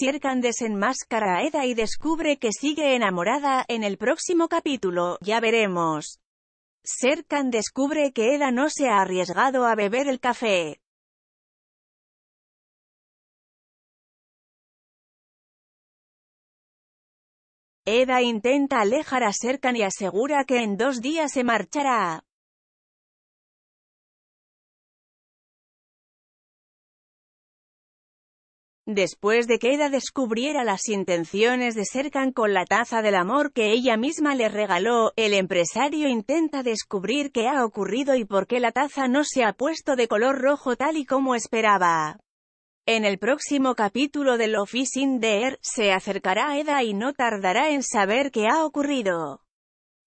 Serkan desenmascara a Eda y descubre que sigue enamorada, en el próximo capítulo, ya veremos. Serkan descubre que Eda no se ha arriesgado a beber el café. Eda intenta alejar a Serkan y asegura que en dos días se marchará. después de que Eda descubriera las intenciones de Serkan con la taza del amor que ella misma le regaló, el empresario intenta descubrir qué ha ocurrido y por qué la taza no se ha puesto de color rojo tal y como esperaba. En el próximo capítulo de Love is in the Air, se acercará a Eda y no tardará en saber qué ha ocurrido.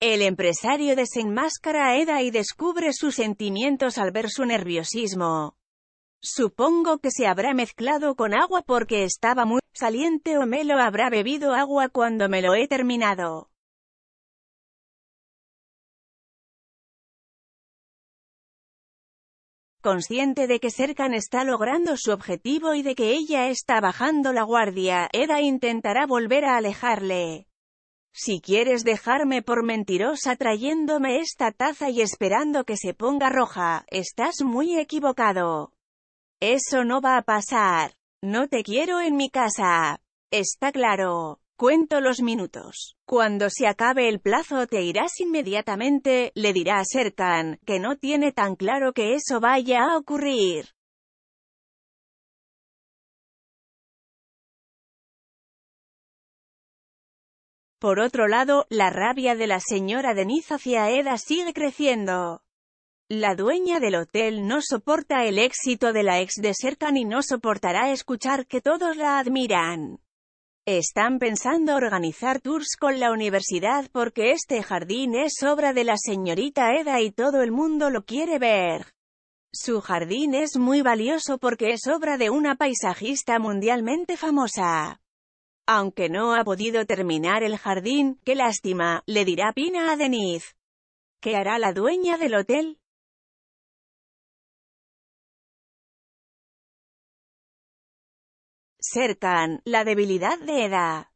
El empresario desenmascara a Eda y descubre sus sentimientos al ver su nerviosismo. Supongo que se habrá mezclado con agua porque estaba muy saliente o me lo habrá bebido agua cuando me lo he terminado. Consciente de que Serkan está logrando su objetivo y de que ella está bajando la guardia, Eda intentará volver a alejarle. Si quieres dejarme por mentirosa trayéndome esta taza y esperando que se ponga roja, estás muy equivocado. Eso no va a pasar. No te quiero en mi casa. Está claro. Cuento los minutos. Cuando se acabe el plazo te irás inmediatamente, le dirá a Serkan, que no tiene tan claro que eso vaya a ocurrir. Por otro lado, la rabia de la señora Denise hacia Eda sigue creciendo. La dueña del hotel no soporta el éxito de la ex de cerca y no soportará escuchar que todos la admiran. Están pensando organizar tours con la universidad porque este jardín es obra de la señorita Eda y todo el mundo lo quiere ver. Su jardín es muy valioso porque es obra de una paisajista mundialmente famosa. Aunque no ha podido terminar el jardín, qué lástima, le dirá Pina a Denise. ¿Qué hará la dueña del hotel? Serkan, la debilidad de Eda.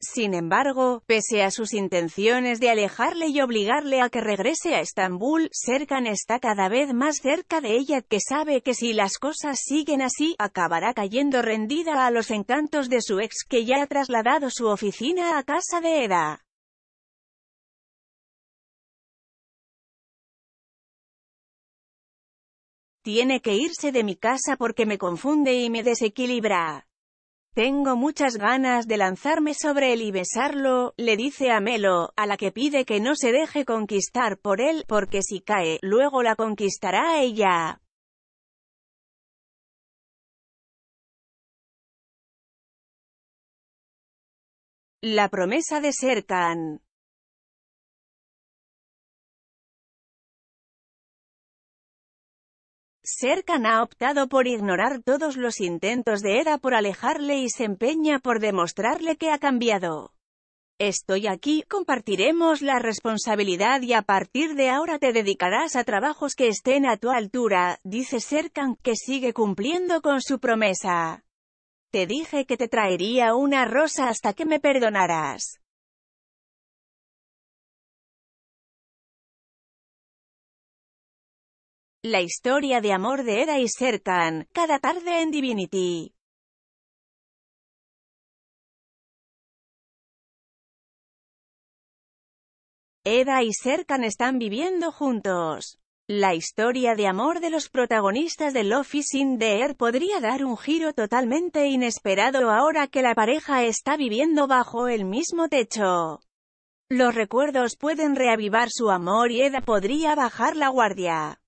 Sin embargo, pese a sus intenciones de alejarle y obligarle a que regrese a Estambul, Serkan está cada vez más cerca de ella que sabe que si las cosas siguen así, acabará cayendo rendida a los encantos de su ex que ya ha trasladado su oficina a casa de Eda. Tiene que irse de mi casa porque me confunde y me desequilibra. Tengo muchas ganas de lanzarme sobre él y besarlo, le dice a Melo, a la que pide que no se deje conquistar por él, porque si cae, luego la conquistará ella. La promesa de Serkan Serkan ha optado por ignorar todos los intentos de Eda por alejarle y se empeña por demostrarle que ha cambiado. Estoy aquí, compartiremos la responsabilidad y a partir de ahora te dedicarás a trabajos que estén a tu altura, dice Serkan, que sigue cumpliendo con su promesa. Te dije que te traería una rosa hasta que me perdonaras. La historia de amor de Eda y Serkan, cada tarde en Divinity. Eda y Serkan están viviendo juntos. La historia de amor de los protagonistas de Love is in the Air podría dar un giro totalmente inesperado ahora que la pareja está viviendo bajo el mismo techo. Los recuerdos pueden reavivar su amor y Eda podría bajar la guardia.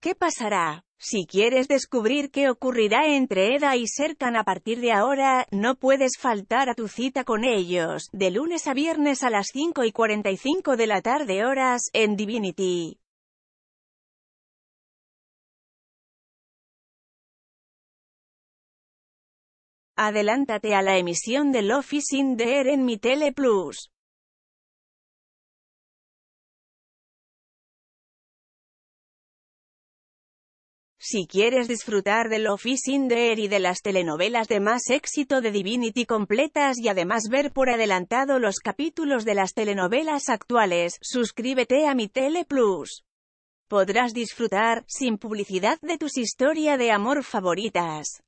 ¿Qué pasará? Si quieres descubrir qué ocurrirá entre Eda y Serkan a partir de ahora, no puedes faltar a tu cita con ellos, de lunes a viernes a las 5 y 45 de la tarde horas, en Divinity. Adelántate a la emisión del Office in en mi Tele Si quieres disfrutar del Office in y de las telenovelas de más éxito de Divinity completas y además ver por adelantado los capítulos de las telenovelas actuales, suscríbete a mi Tele Plus. Podrás disfrutar, sin publicidad, de tus historias de amor favoritas.